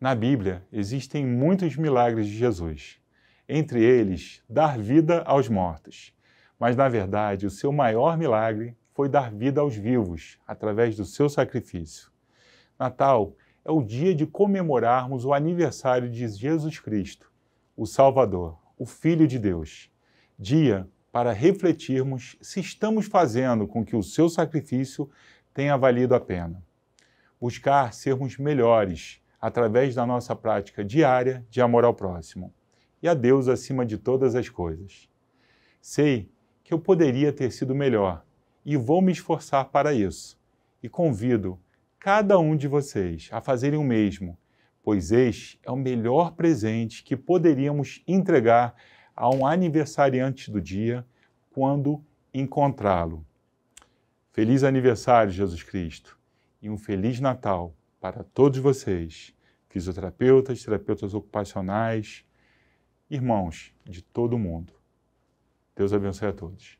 Na Bíblia existem muitos milagres de Jesus, entre eles, dar vida aos mortos. Mas, na verdade, o seu maior milagre foi dar vida aos vivos, através do seu sacrifício. Natal é o dia de comemorarmos o aniversário de Jesus Cristo, o Salvador, o Filho de Deus. Dia para refletirmos se estamos fazendo com que o seu sacrifício tenha valido a pena. Buscar sermos melhores através da nossa prática diária de amor ao próximo e a Deus acima de todas as coisas. Sei que eu poderia ter sido melhor e vou me esforçar para isso. E convido cada um de vocês a fazerem o mesmo, pois este é o melhor presente que poderíamos entregar a um aniversariante do dia quando encontrá-lo. Feliz aniversário, Jesus Cristo, e um feliz Natal para todos vocês, fisioterapeutas, terapeutas ocupacionais, irmãos de todo o mundo. Deus abençoe a todos.